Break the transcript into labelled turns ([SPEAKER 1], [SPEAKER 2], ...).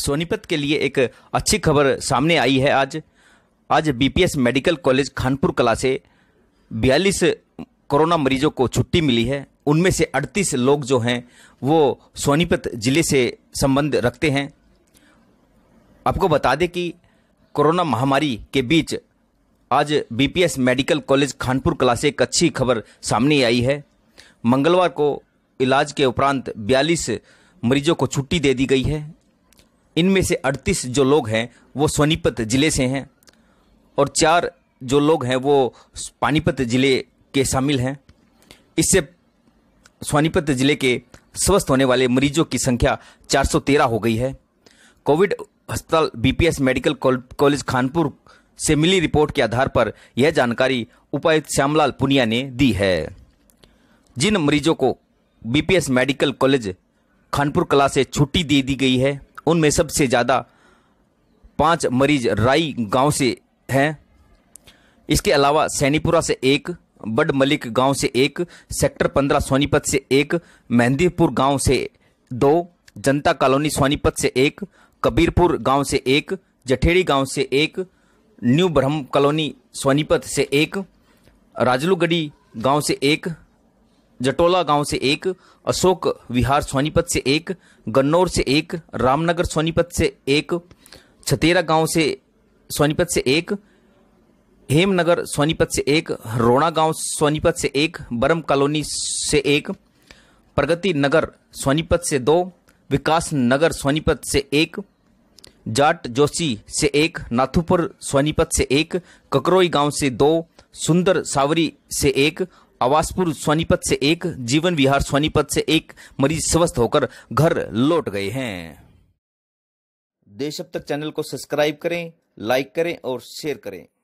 [SPEAKER 1] सोनीपत के लिए एक अच्छी खबर सामने आई है आज आज बीपीएस मेडिकल कॉलेज खानपुर कला से बयालीस कोरोना मरीजों को छुट्टी मिली है उनमें से 38 लोग जो हैं वो सोनीपत जिले से संबंध रखते हैं आपको बता दें कि कोरोना महामारी के बीच आज बीपीएस मेडिकल कॉलेज खानपुर कला से एक अच्छी खबर सामने आई है मंगलवार को इलाज के उपरांत 42 मरीजों को छुट्टी दे दी गई है इनमें से 38 जो लोग हैं वो सोनीपत ज़िले से हैं और चार जो लोग हैं वो पानीपत ज़िले के शामिल हैं इससे सोनीपत ज़िले के स्वस्थ होने वाले मरीजों की संख्या 413 हो गई है कोविड अस्पताल बीपीएस मेडिकल कॉलेज खानपुर से मिली रिपोर्ट के आधार पर यह जानकारी उपायुक्त श्यामलाल पुनिया ने दी है जिन मरीजों को बीपीएस मेडिकल कॉलेज खानपुर कला से छुट्टी दे दी गई है उनमें सबसे ज़्यादा पांच मरीज राई गांव से हैं इसके अलावा सैनीपुरा से एक बड मलिक गांव से एक सेक्टर पंद्रह सोनीपत से एक मेहंदीपुर गांव से दो जनता कॉलोनी सोनीपत से एक कबीरपुर गांव से एक जठेड़ी गांव से एक न्यू ब्रह्म कॉलोनी सोनीपत से एक राजलूगढ़ी गांव से एक जटोला गांव से एक अशोक विहार सोनीपत से एक गन्नौर से एक रामनगर सोनीपत से एक छतेरा गांव से सोनीपत से एक हेमनगर सोनीपत से एक रोणा गांव सोनीपत से एक बरम कॉलोनी से एक प्रगति नगर सोनीपत से दो विकास नगर सोनीपत से एक जाट जोशी से एक नाथुपुर सोनीपत से एक ककरोई गांव से दो सुंदर सावरी से एक आवासपुर सोनीपत से एक जीवन विहार सोनीपत से एक मरीज स्वस्थ होकर घर लौट गए हैं देश अब तक चैनल को सब्सक्राइब करें लाइक करें और शेयर करें